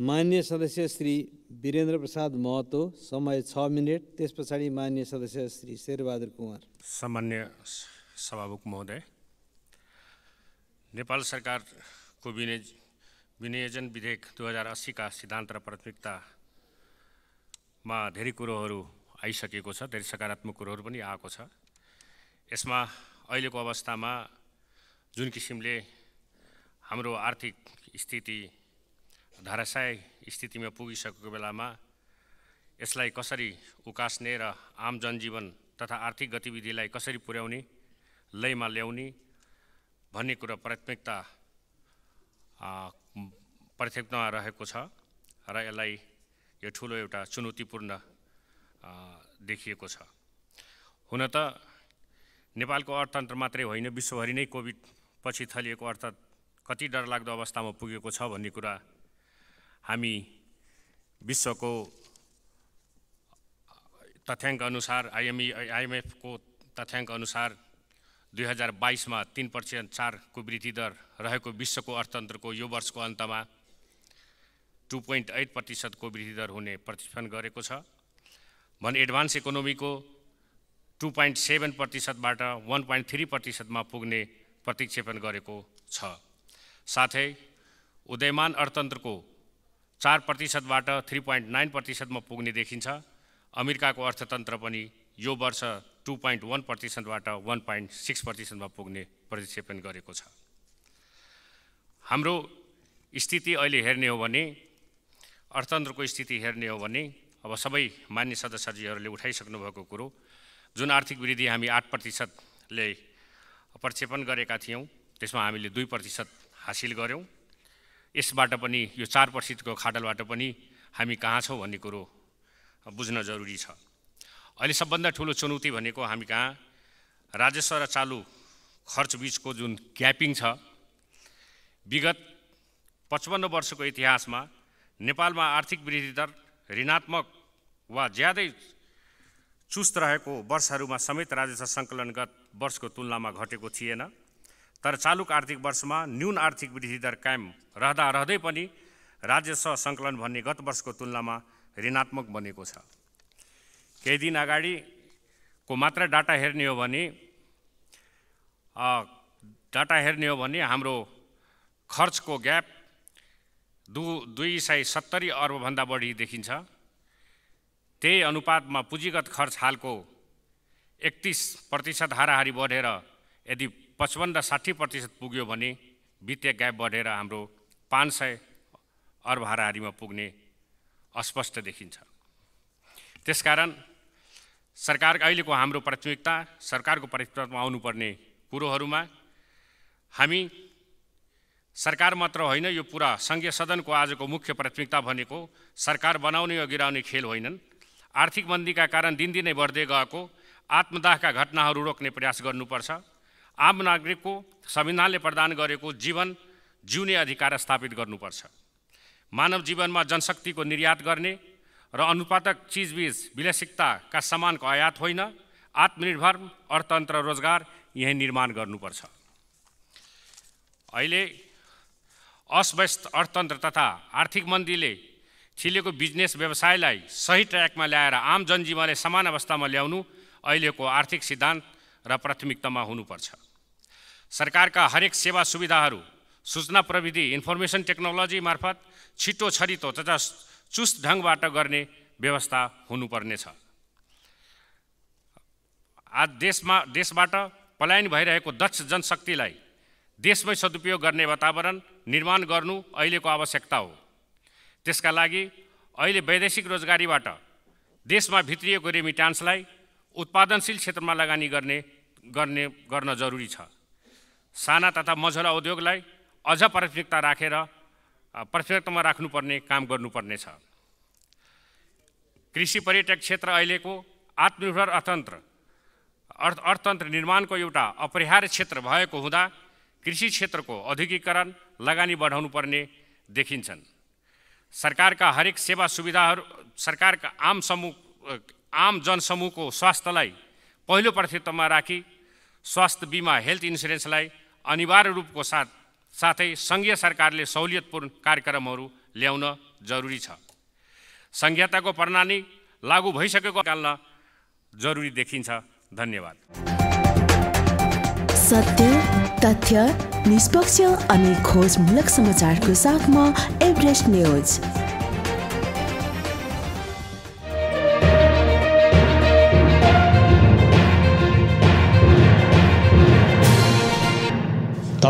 मान्य सदस्य श्री वीरेन्द्र प्रसाद महतो समय छ मिनट त्यस पछाडि मान्य सदस्य श्री शेरबहादुर कुमार सामान्य सभामुख महोदय नेपाल सरकारको विनिय विनियोजन विधेयक दुई हजार अस्सीका सिद्धान्त र प्राथमिकतामा धेरै कुरोहरू आइसकेको छ धेरै सकारात्मक कुरोहरू पनि आएको छ यसमा अहिलेको अवस्थामा जुन किसिमले हाम्रो आर्थिक स्थिति धराशय स्थितिमा पुगिसकेको बेलामा यसलाई कसरी उकास्ने र आम जनजीवन तथा आर्थिक गतिविधिलाई कसरी पुर्याउने लयमा ल्याउने भन्ने कुरा प्राथमिकता प्राथमिकतामा रहेको छ र यसलाई यो ठुलो एउटा चुनौतीपूर्ण देखिएको छ हुन त नेपालको अर्थतन्त्र मात्रै होइन विश्वभरि नै कोभिड पछि थलिएको अर्थ कति डरलाग्दो अवस्थामा पुगेको छ भन्ने कुरा हामी विश्वको तथ्याङ्क अनुसार आइएमई आइएमएफको तथ्याङ्क अनुसार दुई हजार बाइसमा तिन पर्सेन्ट चारको वृद्धि दर रहेको विश्वको अर्थतन्त्रको यो वर्षको अन्तमा टु पोइन्ट एट प्रतिशतको वृद्धि दर हुने प्रतिफन गरेको छ भने एडभान्स इकोनोमीको टु पोइन्ट सेभेन प्रतिशतबाट वान पोइन्ट थ्री प्रतिशतमा पुग्ने प्रतिक्षेपण गरेको छ साथै उदयमान अर्थतन्त्रको चार प्रतिशतबाट थ्री पोइन्ट नाइन प्रतिशतमा पुग्ने देखिन्छ अमेरिकाको अर्थतन्त्र पनि यो वर्ष टु पोइन्ट वान प्रतिशतबाट वान पोइन्ट सिक्स प्रतिशतमा पुग्ने प्रतिक्षेपण गरेको छ हाम्रो स्थिति अहिले हेर्ने हो भने अर्थतन्त्रको स्थिति हेर्ने हो भने अब सबै मान्य सदस्यजीहरूले उठाइसक्नुभएको कुरो जुन आर्थिक वृद्धि हामी आठ प्रतिशतले प्रक्षेपण गरेका थियौँ त्यसमा हामीले दुई प्रतिशत हासिल गऱ्यौँ यसबाट पनि यो चार प्रतिशतको खाडलबाट पनि हामी कहाँ छौँ भन्ने कुरो बुझ्न जरुरी छ अहिले सबभन्दा ठुलो चुनौती भनेको हामी कहाँ राजस्व र चालु खर्च बिचको जुन ग्यापिङ छ विगत पचपन्न वर्षको इतिहासमा नेपालमा आर्थिक वृद्धि दर ऋणात्मक वा ज्यादै चुस्त रहेको वर्षहरूमा समेत राजस्व सङ्कलनगत वर्षको तुलनामा घटेको थिएन तर चालुक आर्थिक वर्षमा न्यून आर्थिक वृद्धि दर कायम रहँदा रहँदै पनि राजस्व सङ्कलन भन्ने गत वर्षको तुलनामा ऋणात्मक बनेको छ केही दिन अगाडिको मात्र डाटा हेर्ने हो भने डाटा हेर्ने हो भने हाम्रो खर्चको ग्याप दु दुई सय सत्तरी अर्बभन्दा बढी देखिन्छ त्यही अनुपातमा पुँजीगत खर्च हालको एकतिस प्रतिशत हाराहारी बढेर यदि पचपन्न र साठी प्रतिशत पुग्यो भने वित्तीय ग्याप बढेर हाम्रो पाँच सय अर्ब हाराहारीमा पुग्ने अस्पष्ट देखिन्छ त्यसकारण सरकार अहिलेको हाम्रो प्राथमिकता सरकारको प्राथमिकतामा आउनुपर्ने कुरोहरूमा हामी सरकार मात्र होइन यो पुरा सङ्घीय सदनको आजको मुख्य प्राथमिकता भनेको सरकार बनाउने वा गिराउने खेल होइनन् आर्थिक मन्दीका कारण दिनदिनै बढ्दै गएको आत्मदाहका घटनाहरू रोक्ने प्रयास गर्नुपर्छ आम नागरिकको संविधानले प्रदान गरेको जीवन जिउने अधिकार स्थापित गर्नुपर्छ मानव जीवनमा जनशक्तिको निर्यात गर्ने र अनुपातक चिजबिज विलसिकताका सामानको आयात होइन आत्मनिर्भर अर्थतन्त्र रोजगार यहीँ निर्माण गर्नुपर्छ अहिले अस्व्यस्त अर्थतन्त्र तथा आर्थिक मन्दीले छिलेको बिजनेस व्यवसायलाई सही ट्र्याकमा ल्याएर आम जनजीवनलाई समान अवस्थामा ल्याउनु अहिलेको आर्थिक सिद्धान्त र प्राथमिकतामा हुनुपर्छ सरकारका हरेक सेवा सुविधाहरू सूचना प्रविधि इन्फर्मेसन टेक्नोलोजी मार्फत छिटो छरितो तथा चुस्त ढङ्गबाट गर्ने व्यवस्था हुनुपर्नेछ आज देशमा देशबाट पलायन भइरहेको दक्ष जनशक्तिलाई देशमै सदुपयोग गर्ने वातावरण निर्माण गर्नु अहिलेको आवश्यकता हो त्यसका लागि अहिले वैदेशिक रोजगारीबाट देशमा भित्रिएको रेमिट्यान्सलाई उत्पादनशील क्षेत्रमा लगानी गर्ने गर्ने गर्न जरुरी छ साना तथा मझौला उद्योगलाई अझ प्राथमिकता राखेर प्राथमिकतामा राख्नुपर्ने काम गर्नुपर्नेछ कृषि पर्यटक क्षेत्र अहिलेको आत्मनिर्भर अर्थतन्त्र अर्थ अर्थतन्त्र निर्माणको एउटा अपरिहार्य क्षेत्र भएको हुँदा कृषि क्षेत्रको औद्योगिकरण लगानी बढाउनु पर्ने देखिन्छन् सरकारका हरेक सेवा सुविधाहरू सरकारका आम समूह आम जनसमूहको स्वास्थ्यलाई पहिलो प्राथमिकतामा राखी स्वास्थ्य बिमा हेल्थ इन्सुरेन्सलाई अनिवार्य रूपको साथ साथै सङ्घीय सरकारले सहुलियतपूर्ण कार्यक्रमहरू ल्याउन जरुरी छ संहिताको प्रणाली लागू भइसकेको जरूरी जरुरी देखिन्छ धन्यवाद सत्य तथ्य निष्पक्ष अनि खोजमूलक समाचारको साथमा एभरेस्ट न्युज